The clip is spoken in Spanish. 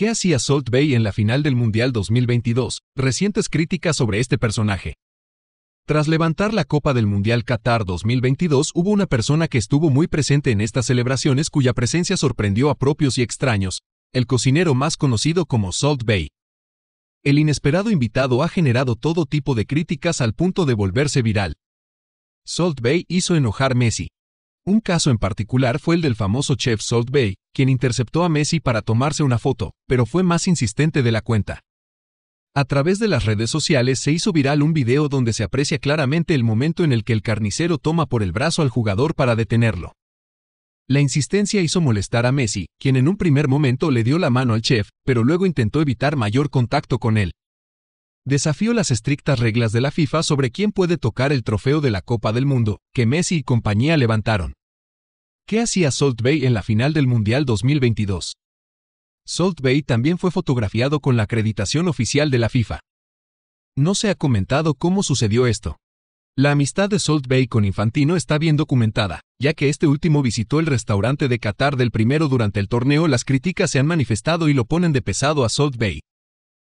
¿Qué hacía Salt Bay en la final del Mundial 2022? Recientes críticas sobre este personaje. Tras levantar la Copa del Mundial Qatar 2022, hubo una persona que estuvo muy presente en estas celebraciones cuya presencia sorprendió a propios y extraños, el cocinero más conocido como Salt Bay. El inesperado invitado ha generado todo tipo de críticas al punto de volverse viral. Salt Bay hizo enojar Messi. Un caso en particular fue el del famoso chef Salt Bay, quien interceptó a Messi para tomarse una foto, pero fue más insistente de la cuenta. A través de las redes sociales se hizo viral un video donde se aprecia claramente el momento en el que el carnicero toma por el brazo al jugador para detenerlo. La insistencia hizo molestar a Messi, quien en un primer momento le dio la mano al chef, pero luego intentó evitar mayor contacto con él. Desafió las estrictas reglas de la FIFA sobre quién puede tocar el trofeo de la Copa del Mundo, que Messi y compañía levantaron. ¿Qué hacía Salt Bay en la final del Mundial 2022? Salt Bay también fue fotografiado con la acreditación oficial de la FIFA. No se ha comentado cómo sucedió esto. La amistad de Salt Bay con Infantino está bien documentada, ya que este último visitó el restaurante de Qatar del primero durante el torneo. Las críticas se han manifestado y lo ponen de pesado a Salt Bay,